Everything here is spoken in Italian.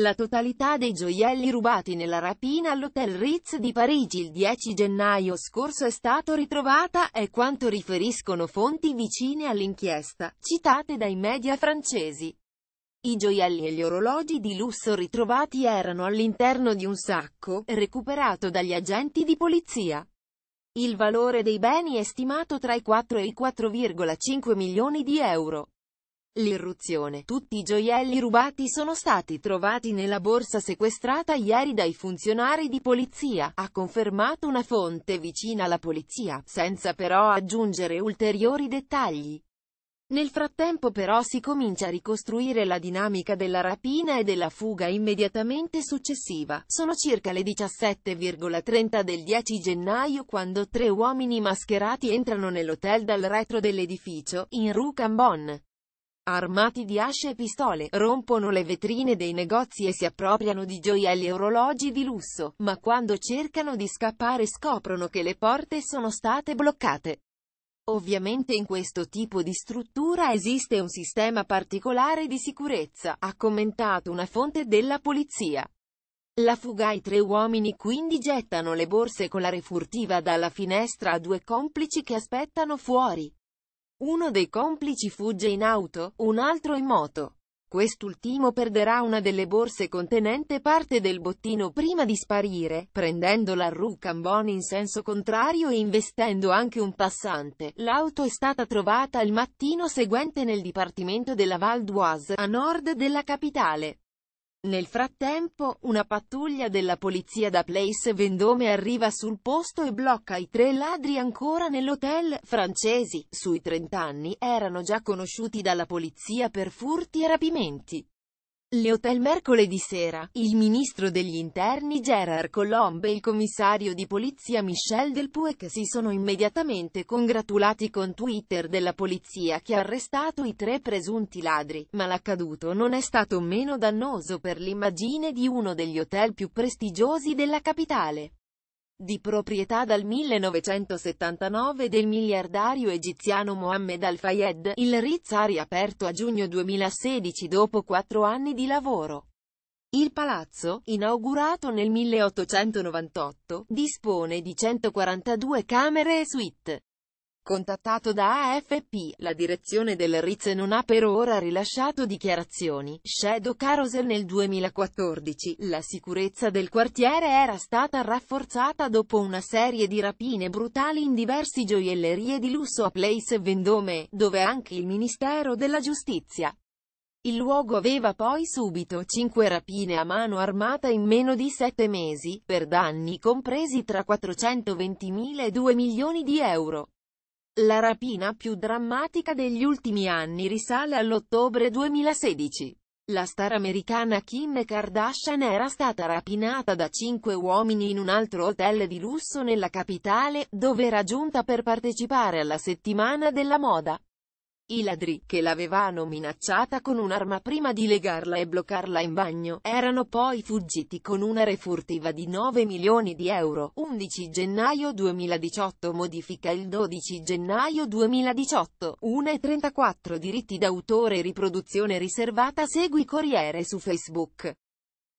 La totalità dei gioielli rubati nella rapina all'Hotel Ritz di Parigi il 10 gennaio scorso è stata ritrovata, è quanto riferiscono fonti vicine all'inchiesta, citate dai media francesi. I gioielli e gli orologi di lusso ritrovati erano all'interno di un sacco, recuperato dagli agenti di polizia. Il valore dei beni è stimato tra i 4 e i 4,5 milioni di euro. L'irruzione. Tutti i gioielli rubati sono stati trovati nella borsa sequestrata ieri dai funzionari di polizia, ha confermato una fonte vicina alla polizia, senza però aggiungere ulteriori dettagli. Nel frattempo però si comincia a ricostruire la dinamica della rapina e della fuga immediatamente successiva. Sono circa le 17,30 del 10 gennaio quando tre uomini mascherati entrano nell'hotel dal retro dell'edificio, in Rue Cambon armati di asce e pistole, rompono le vetrine dei negozi e si appropriano di gioielli e orologi di lusso, ma quando cercano di scappare scoprono che le porte sono state bloccate. Ovviamente in questo tipo di struttura esiste un sistema particolare di sicurezza, ha commentato una fonte della polizia. La fuga i tre uomini quindi gettano le borse con la refurtiva dalla finestra a due complici che aspettano fuori. Uno dei complici fugge in auto, un altro in moto. Quest'ultimo perderà una delle borse contenente parte del bottino prima di sparire, prendendo la Rue Cambon in senso contrario e investendo anche un passante. L'auto è stata trovata il mattino seguente nel dipartimento della Val d'Oise, a nord della capitale. Nel frattempo, una pattuglia della polizia da Place Vendome arriva sul posto e blocca i tre ladri ancora nell'hotel, francesi, sui 30 anni, erano già conosciuti dalla polizia per furti e rapimenti. Le hotel mercoledì sera, il ministro degli interni Gerard Colombe e il commissario di polizia Michel Delpuec si sono immediatamente congratulati con Twitter della polizia che ha arrestato i tre presunti ladri, ma l'accaduto non è stato meno dannoso per l'immagine di uno degli hotel più prestigiosi della capitale di proprietà dal 1979 del miliardario egiziano Mohammed Al-Fayed, il Ritz ha riaperto a giugno 2016 dopo quattro anni di lavoro. Il palazzo, inaugurato nel 1898, dispone di 142 camere e suite. Contattato da AFP, la direzione del Ritz non ha per ora rilasciato dichiarazioni. Shadow Carousel nel 2014, la sicurezza del quartiere era stata rafforzata dopo una serie di rapine brutali in diversi gioiellerie di lusso a Place Vendome, dove anche il Ministero della Giustizia. Il luogo aveva poi subito 5 rapine a mano armata in meno di 7 mesi, per danni compresi tra 420.000 e 2 milioni di euro. La rapina più drammatica degli ultimi anni risale all'ottobre 2016. La star americana Kim Kardashian era stata rapinata da cinque uomini in un altro hotel di lusso nella capitale, dove era giunta per partecipare alla settimana della moda. I ladri, che l'avevano minacciata con un'arma prima di legarla e bloccarla in bagno, erano poi fuggiti con una refurtiva di 9 milioni di euro. 11 gennaio 2018 Modifica il 12 gennaio 2018 1.34 Diritti d'autore Riproduzione riservata Segui Corriere su Facebook